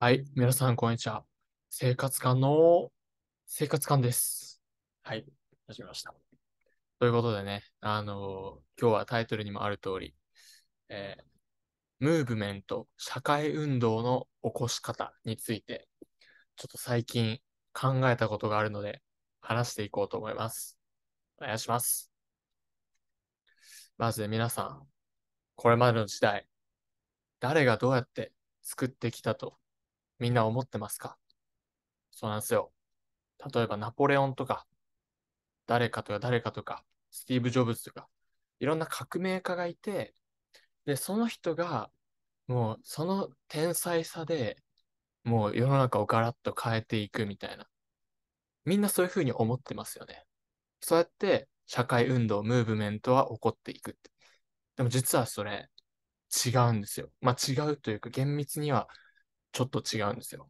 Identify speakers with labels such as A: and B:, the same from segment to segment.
A: はい、皆さん、こんにちは。生活館の生活館です。はい、始めました。ということでね、あのー、今日はタイトルにもある通り、えー、ムーブメント、社会運動の起こし方について、ちょっと最近考えたことがあるので、話していこうと思います。お願いします。まず、皆さん、これまでの時代、誰がどうやって作ってきたとみんな思ってますかそうなんですよ。例えばナポレオンとか、誰かとか誰かとか、スティーブ・ジョブズとか、いろんな革命家がいて、で、その人が、もうその天才さで、もう世の中をガラッと変えていくみたいな。みんなそういうふうに思ってますよね。そうやって社会運動、ムーブメントは起こっていくって。でも実はそれ違うんですよ。まあ違うというか厳密にはちょっと違うんですよ。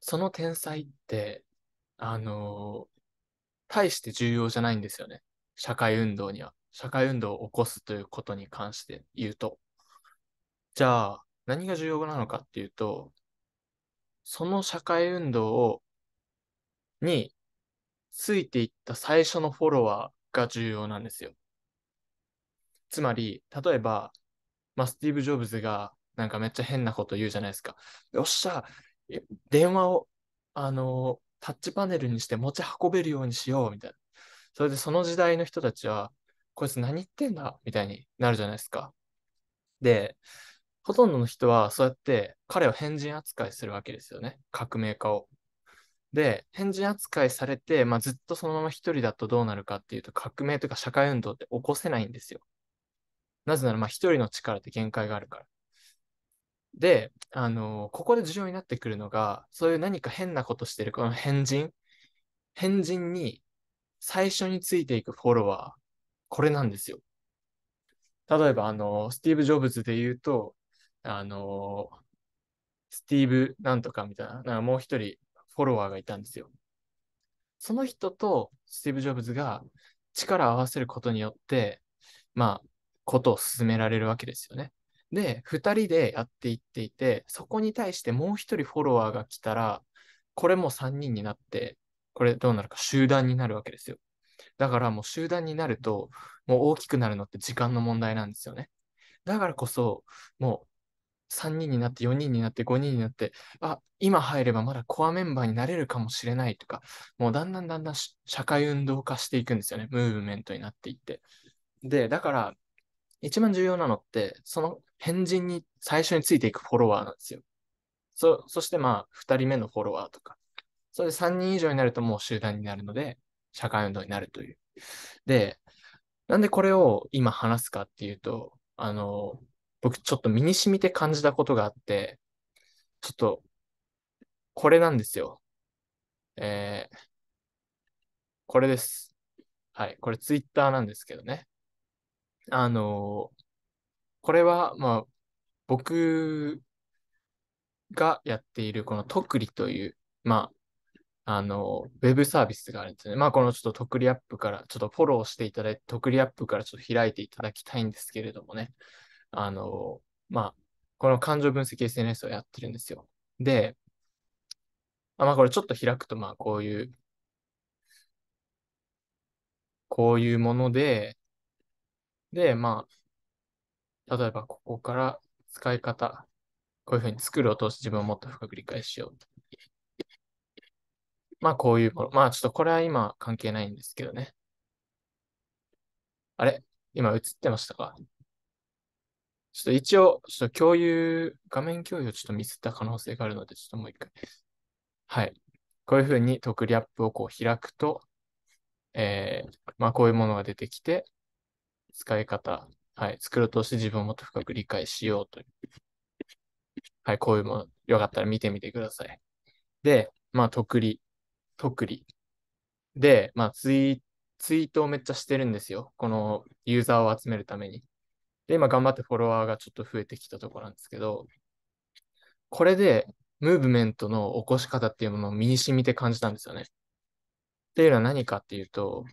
A: その天才って、あのー、大して重要じゃないんですよね。社会運動には。社会運動を起こすということに関して言うと。じゃあ、何が重要なのかっていうと、その社会運動を、に、ついていった最初のフォロワーが重要なんですよ。つまり、例えば、まあ、スティーブ・ジョブズがなんかめっちゃ変なこと言うじゃないですか。よっしゃ、電話を、あの、タッチパネルにして持ち運べるようにしよう、みたいな。それでその時代の人たちは、こいつ何言ってんだみたいになるじゃないですか。で、ほとんどの人はそうやって彼を変人扱いするわけですよね。革命家を。で、変人扱いされて、まあ、ずっとそのまま一人だとどうなるかっていうと、革命とか社会運動って起こせないんですよ。なぜなら、まあ、一人の力って限界があるから。で、あの、ここで重要になってくるのが、そういう何か変なことしてる、この変人。変人に最初についていくフォロワー。これなんですよ。例えば、あの、スティーブ・ジョブズで言うと、あの、スティーブなんとかみたいな、なんかもう一人フォロワーがいたんですよ。その人とスティーブ・ジョブズが力を合わせることによって、まあ、ことを進められるわけですよね。で、2人でやっていっていて、そこに対してもう1人フォロワーが来たら、これも3人になって、これどうなるか集団になるわけですよ。だからもう集団になると、もう大きくなるのって時間の問題なんですよね。だからこそ、もう3人になって、4人になって、5人になって、あ、今入ればまだコアメンバーになれるかもしれないとか、もうだんだんだんだん社会運動化していくんですよね。ムーブメントになっていって。で、だから、一番重要なのって、その変人に最初についていくフォロワーなんですよ。そ、そしてまあ、二人目のフォロワーとか。それで三人以上になるともう集団になるので、社会運動になるという。で、なんでこれを今話すかっていうと、あの、僕ちょっと身に染みて感じたことがあって、ちょっと、これなんですよ。えー、これです。はい。これツイッターなんですけどね。あの、これは、まあ、僕がやっているこの特利という、まあ、あの、ウェブサービスがあるんですね。まあ、このちょっと特利アップから、ちょっとフォローしていただいて、特利アップからちょっと開いていただきたいんですけれどもね。あの、まあ、この感情分析 SNS をやってるんですよ。で、あまあ、これちょっと開くと、まあ、こういう、こういうもので、で、まあ、例えばここから使い方、こういうふうに作るを通して自分をもっと深く理解しよう。まあ、こういうもの。まあ、ちょっとこれは今関係ないんですけどね。あれ今映ってましたかちょっと一応、ちょっと共有、画面共有をちょっとミスった可能性があるので、ちょっともう一回。はい。こういうふうに特リアップをこう開くと、えー、まあこういうものが出てきて、使い方、はい、作ろうとして自分をもっと深く理解しようという。はい、こういうもの、よかったら見てみてください。で、まあ、特利。特利。で、まあ、ツイ、ツイートをめっちゃしてるんですよ。このユーザーを集めるために。で、今頑張ってフォロワーがちょっと増えてきたところなんですけど、これで、ムーブメントの起こし方っていうものを身に染みて感じたんですよね。っていうのは何かっていうと、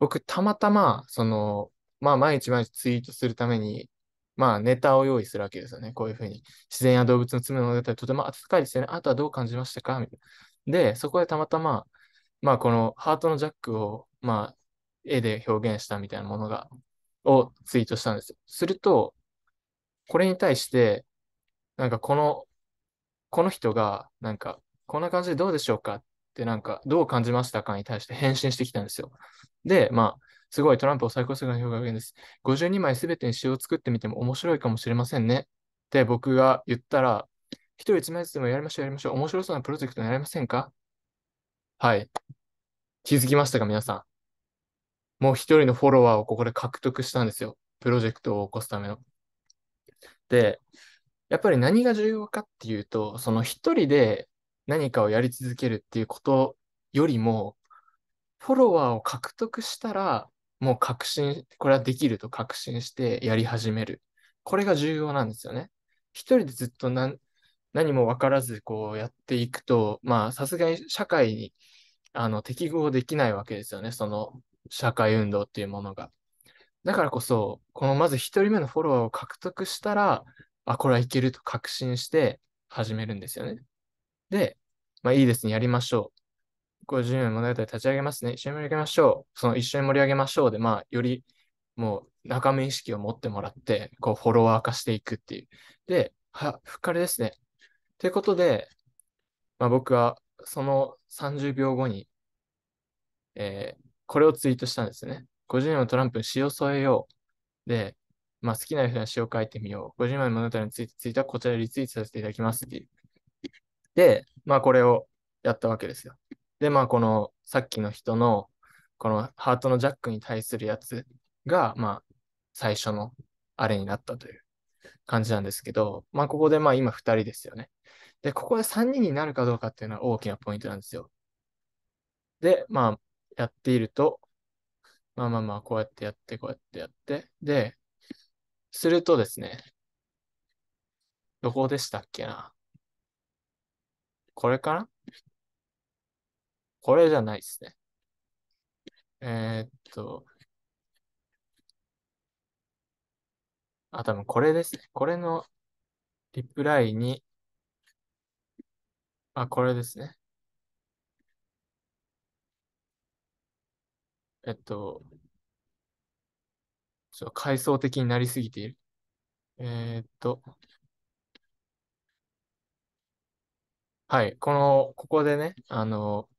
A: 僕、たまたま、その、まあ、毎日毎日ツイートするために、まあ、ネタを用意するわけですよね。こういうふうに。自然や動物の爪のネたとても暖かいですよね。あとはどう感じましたかみたいな。で、そこでたまたま、まあ、このハートのジャックを、まあ、絵で表現したみたいなものが、をツイートしたんですよ。すると、これに対して、なんかこの、この人が、なんか、こんな感じでどうでしょうかってなんか、どう感じましたかに対して返信してきたんですよ。で、まあ、すごいトランプを最高数の表現です。52枚すべてに詩を作ってみても面白いかもしれませんね。って僕が言ったら、一人一枚ずつでもやりましょうやりましょう。面白そうなプロジェクトになりませんかはい。気づきましたか皆さん。もう一人のフォロワーをここで獲得したんですよ。プロジェクトを起こすための。で、やっぱり何が重要かっていうと、その一人で何かをやり続けるっていうことよりも、フォロワーを獲得したら、もう確信、これはできると確信してやり始める。これが重要なんですよね。一人でずっと何何も分からずこうやっていくと、まあ、さすがに社会にあの適合できないわけですよね、その社会運動っていうものが。だからこそ、このまず1人目のフォロワーを獲得したら、あ、これはいけると確信して始めるんですよね。で、まあいいですね、やりましょう。50年物語立ち上げますね、一緒に盛り上げましょう。その一緒に盛り上げましょうで、まあよりもう仲間意識を持ってもらって、こうフォロワー化していくっていう。で、は、ふっかりですね。ということで、まあ僕はその30秒後に、えー、これをツイートしたんですね。50年のトランプに詩を添えよう。で、まあ、好きな人に詩を書いてみよう。50枚物語についてツイートはこちらでリツイートさせていただきますっていう。で、まあこれをやったわけですよ。で、まあこのさっきの人のこのハートのジャックに対するやつが、まあ最初のあれになったという感じなんですけど、まあここでまあ今2人ですよね。で、ここで3人になるかどうかっていうのは大きなポイントなんですよ。で、まあやっていると、まあまあまあこうやってやってこうやってやって、で、するとですね、どこでしたっけなこれかなこれじゃないですね。えー、っと。あ、多分これですね。これのリプライに、あ、これですね。えっと、ちょっと階層的になりすぎている。えー、っと、はい、この、ここでね、あの、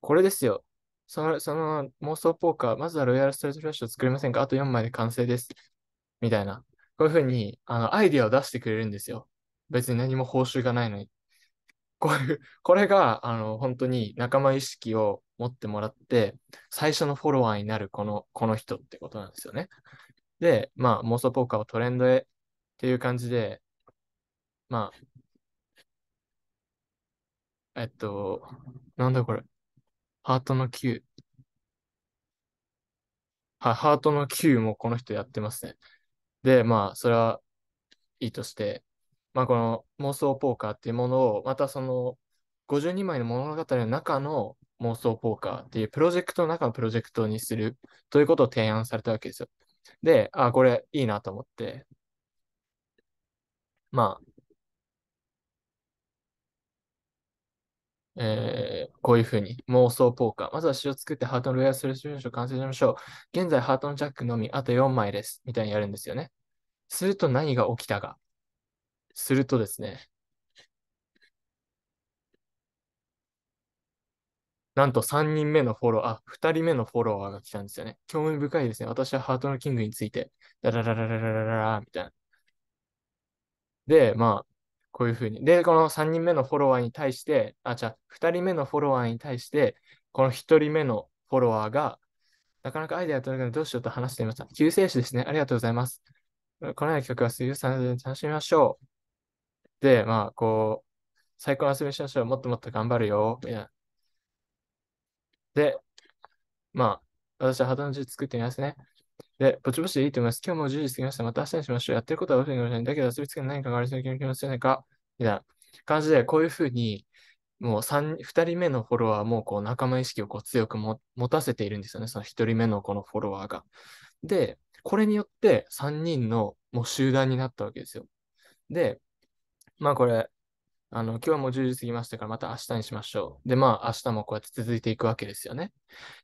A: これですよ。その、その妄想ポーカー、まずはロイヤルストレートフラッシュを作りませんかあと4枚で完成です。みたいな。こういうふうに、あの、アイディアを出してくれるんですよ。別に何も報酬がないのに。こういう、これが、あの、本当に仲間意識を持ってもらって、最初のフォロワーになるこの、この人ってことなんですよね。で、まあ、妄想ポーカーをトレンドへっていう感じで、まあ、えっと、なんだこれ。ハートの9。は、ハートの9もこの人やってますね。で、まあ、それはいいとして、まあ、この妄想ポーカーっていうものを、またその52枚の物語の中の妄想ポーカーっていうプロジェクトの中のプロジェクトにするということを提案されたわけですよ。で、あ、これいいなと思って、まあ、えー、こういうふうに妄想ポーカー。まずは詩を作ってハートのロイヤルスリュションを完成しましょう。現在ハートのジャックのみあと4枚です。みたいにやるんですよね。すると何が起きたが。するとですね、なんと3人目のフォロー、あ、2人目のフォロワーが来たんですよね。興味深いですね。私はハートのキングについて、ダらららららららみたいな。で、まあ、こういうふうに。で、この3人目のフォロワーに対して、あ、じゃ2人目のフォロワーに対して、この1人目のフォロワーが、なかなかアイデア取れないどうしようと話していました。救世主ですね。ありがとうございます。このような曲は水曜さんで楽しみましょう。で、まあ、こう、最高の遊びしましょう。もっともっと頑張るよ。みたいな。で、まあ、私は肌の術作ってみますね。で、ぼちぼちでいいと思います。今日も10時過ぎました。また明日にしましょう。やってることはいかもしない。だけど遊びつけない何かがありそうな気持ちませんかみたいな感じで、こういうふうに、もう3、2人目のフォロワーもこう仲間意識をこう強く持たせているんですよね、その1人目のこのフォロワーが。で、これによって3人のもう集団になったわけですよ。で、まあこれ、あの、今日はもう10時過ぎましたから、また明日にしましょう。で、まあ明日もこうやって続いていくわけですよね。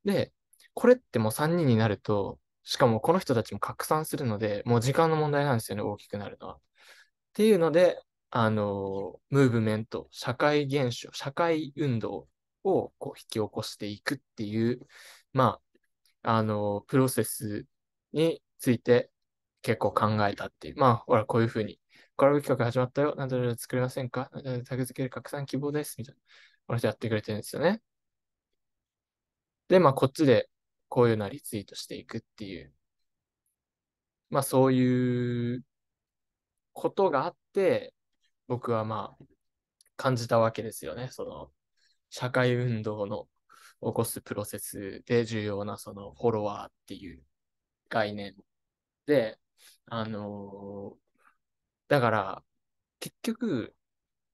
A: で、これってもう3人になると、しかもこの人たちも拡散するので、もう時間の問題なんですよね、大きくなるのは。っていうので、あの、ムーブメント、社会現象、社会運動をこう引き起こしていくっていう、まあ、あの、プロセスについて結構考えたっていう。まあ、ほら、こういうふうに、コラボ企画始まったよ。なんとな作れませんかタグ付ける拡散希望です。みたいな。私やってくれてるんですよね。で、まあ、こっちでこういうのリツイートしていくっていう。まあ、そういうことがあって、僕はまあ、感じたわけですよね。その、社会運動の起こすプロセスで重要なそのフォロワーっていう概念で、あのー、だから結局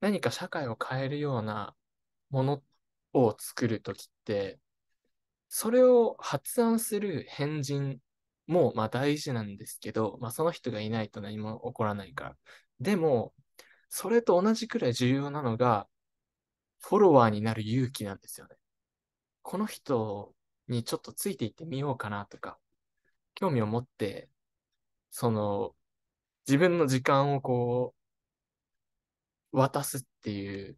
A: 何か社会を変えるようなものを作るときって、それを発案する変人もまあ大事なんですけど、まあ、その人がいないと何も起こらないから。でも、それと同じくらい重要なのが、フォロワーになる勇気なんですよね。この人にちょっとついていってみようかなとか、興味を持って、その、自分の時間をこう、渡すっていう、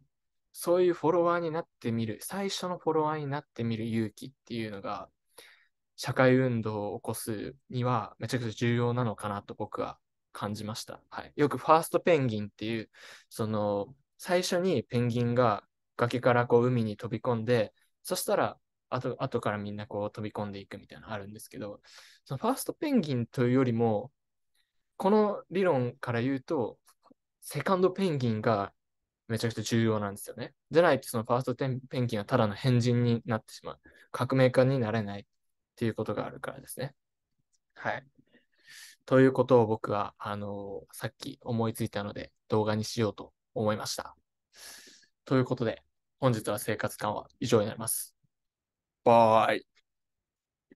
A: そういうフォロワーになってみる、最初のフォロワーになってみる勇気っていうのが、社会運動を起こすにはめちゃくちゃ重要なのかなと僕は感じました。はい、よくファーストペンギンっていう、その最初にペンギンが崖からこう海に飛び込んで、そしたら後後からみんなこう飛び込んでいくみたいなのあるんですけど、そのファーストペンギンというよりも、この理論から言うと、セカンドペンギンがめちゃくちゃ重要なんですよね。じゃないとそのファーストペンギンはただの変人になってしまう。革命家になれないっていうことがあるからですね。はい。ということを僕は、あのー、さっき思いついたので動画にしようと思いました。ということで、本日は生活感は以上になります。バイ。